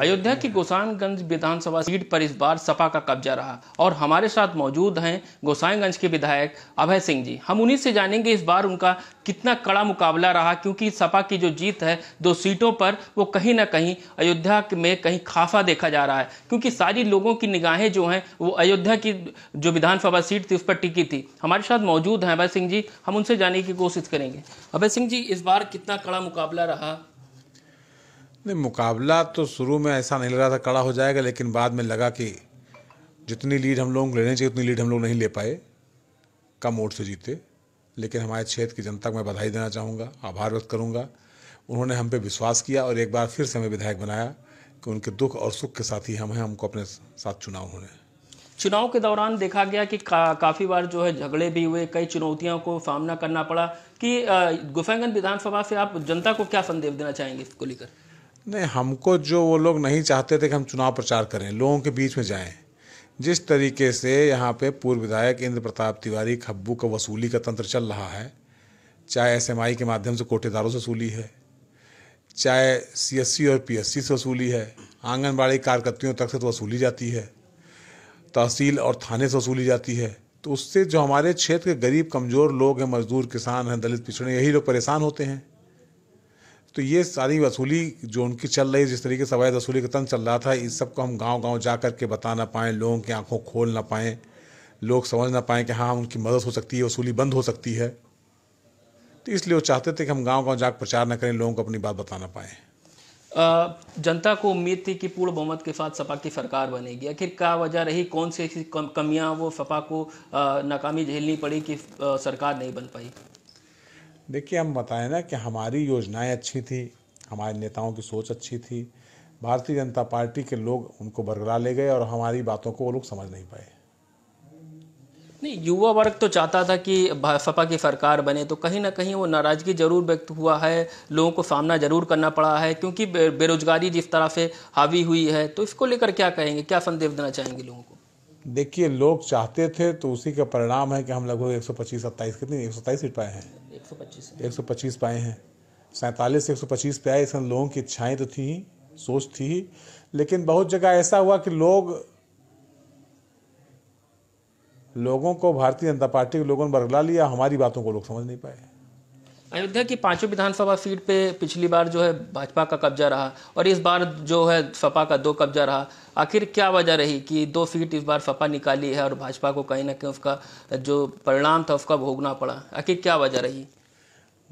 अयोध्या की गोसाईगंज विधानसभा सीट पर इस बार सपा का कब्जा रहा और हमारे साथ मौजूद हैं गोसाईगंज के विधायक अभय सिंह जी हम उन्हीं से जानेंगे इस बार उनका कितना कड़ा मुकाबला रहा क्योंकि सपा की जो जीत है दो सीटों पर वो कहीं ना कहीं अयोध्या में कहीं खाफा देखा जा रहा है क्योंकि सारी लोगों की निगाहें जो हैं वो अयोध्या की जो विधानसभा सीट थी उस पर टिकी थी हमारे साथ मौजूद हैं अभय सिंह जी हम उनसे जाने की कोशिश करेंगे अभय सिंह जी इस बार कितना कड़ा मुकाबला रहा नहीं मुकाबला तो शुरू में ऐसा नहीं लग रहा था कड़ा हो जाएगा लेकिन बाद में लगा कि जितनी लीड हम लोगों को लेनी चाहिए उतनी लीड हम लोग नहीं ले पाए कम वोट से जीते लेकिन हमारे क्षेत्र की जनता को मैं बधाई देना चाहूँगा आभार व्यक्त करूँगा उन्होंने हम पे विश्वास किया और एक बार फिर से हमें विधायक बनाया कि उनके दुख और सुख के साथ ही हम हैं हमको अपने साथ चुनाव उन्होंने चुनाव के दौरान देखा गया कि का, काफ़ी बार जो है झगड़े भी हुए कई चुनौतियों को सामना करना पड़ा कि गुफागंज विधानसभा से आप जनता को क्या संदेश देना चाहेंगे इसको लेकर नहीं हमको जो वो लोग नहीं चाहते थे कि हम चुनाव प्रचार करें लोगों के बीच में जाएं जिस तरीके से यहाँ पे पूर्व विधायक इंद्र प्रताप तिवारी खब्बू का वसूली का तंत्र चल रहा है चाहे एस के माध्यम से कोटेदारों से वसूली है चाहे सी और पी से वसूली है आंगनबाड़ी कार्यकर्तियों तक से तो वसूली जाती है तहसील और थाने से वसूली जाती है तो उससे जो हमारे क्षेत्र के गरीब कमज़ोर लोग हैं मजदूर किसान हैं दलित पिछड़े यही लोग परेशान होते हैं तो ये सारी वसूली जो उनकी चल रही है जिस तरीके से अवैध वसूली का तंग चल रहा था इस सब को हम गांव गांव जा करके बता ना पाएँ लोगों की आंखों खोल ना पाएँ लोग समझ ना पाएँ कि हाँ उनकी मदद हो सकती है वसूली बंद हो सकती है तो इसलिए वो चाहते थे कि हम गांव गांव जाकर प्रचार न करें लोगों को अपनी बात बता ना पाए जनता को उम्मीद थी कि पूर्ण बहुमत के साथ सपा की सरकार बनेगी आखिर क्या वजह रही कौन सी ऐसी कमियां वो सपा को नाकामी झेलनी पड़ी कि सरकार नहीं बन पाई देखिए हम बताएं ना कि हमारी योजनाएं अच्छी थी हमारे नेताओं की सोच अच्छी थी भारतीय जनता पार्टी के लोग उनको बरकरार ले गए और हमारी बातों को वो लोग समझ नहीं पाए नहीं युवा वर्ग तो चाहता था कि सपा की सरकार बने तो कहीं ना कहीं वो नाराज़गी जरूर व्यक्त हुआ है लोगों को सामना जरूर करना पड़ा है क्योंकि बेरोजगारी जिस तरह से हावी हुई है तो इसको लेकर क्या कहेंगे क्या संदेश देना चाहेंगे लोगों को देखिए लोग चाहते थे तो उसी का परिणाम है कि हम लगभग एक सौ पच्चीस सत्ताईस कितनी एक सौ सत्ताईस सीट पाए हैं एक सौ पच्चीस पाए हैं सैंतालीस से एक सौ पच्चीस पे आए इसमें लोगों की इच्छाएं तो थी सोच थी लेकिन बहुत जगह ऐसा हुआ कि लोग लोगों को भारतीय जनता पार्टी के लोगों ने बरगला लिया हमारी बातों को लोग समझ नहीं पाए अयोध्या की पांचों विधानसभा सीट पे पिछली बार जो है भाजपा का कब्जा रहा और इस बार जो है सपा का दो कब्जा रहा आखिर क्या वजह रही कि दो सीट इस बार सपा निकाली है और भाजपा को कहीं ना कहीं उसका जो परिणाम था उसका भोगना पड़ा आखिर क्या वजह रही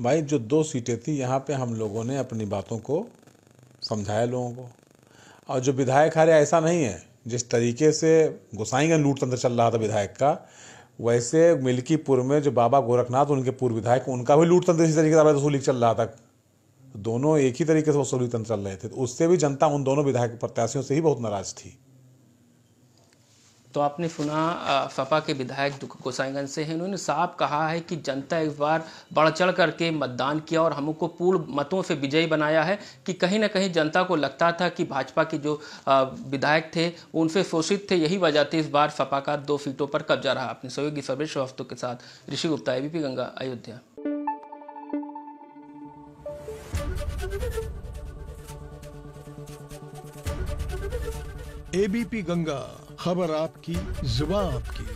भाई जो दो सीटें थी यहाँ पे हम लोगों ने अपनी बातों को समझाया लोगों को और जो विधायक हारे ऐसा नहीं है जिस तरीके से गोसाईगंज लूट तंत्र चल रहा था विधायक का वैसे मिल्कीपुर में जो बाबा गोरखनाथ उनके पूर्व विधायक उनका भी लूट तंत्र इसी तरीके से वसूली चल रहा था दोनों एक ही तरीके से वसूली तंत्र चल रहे थे तो उससे भी जनता उन दोनों विधायक प्रत्याशियों से ही बहुत नाराज थी तो आपने सुना सपा के विधायक गोसाईगंज से हैं उन्होंने साफ कहा है कि जनता इस बार बढ़ चढ़ करके मतदान किया और हमको पूर्ण मतों से विजयी बनाया है कि कहीं ना कहीं जनता को लगता था कि भाजपा के जो विधायक थे उनसे शोषित थे यही वजह थी इस बार सपा का दो सीटों पर कब्जा रहा अपने सहयोगी सर्वेश श्रीवास्तव के साथ ऋषि गुप्ता एबीपी गंगा अयोध्या एबीपी गंगा खबर आपकी जुबा आपकी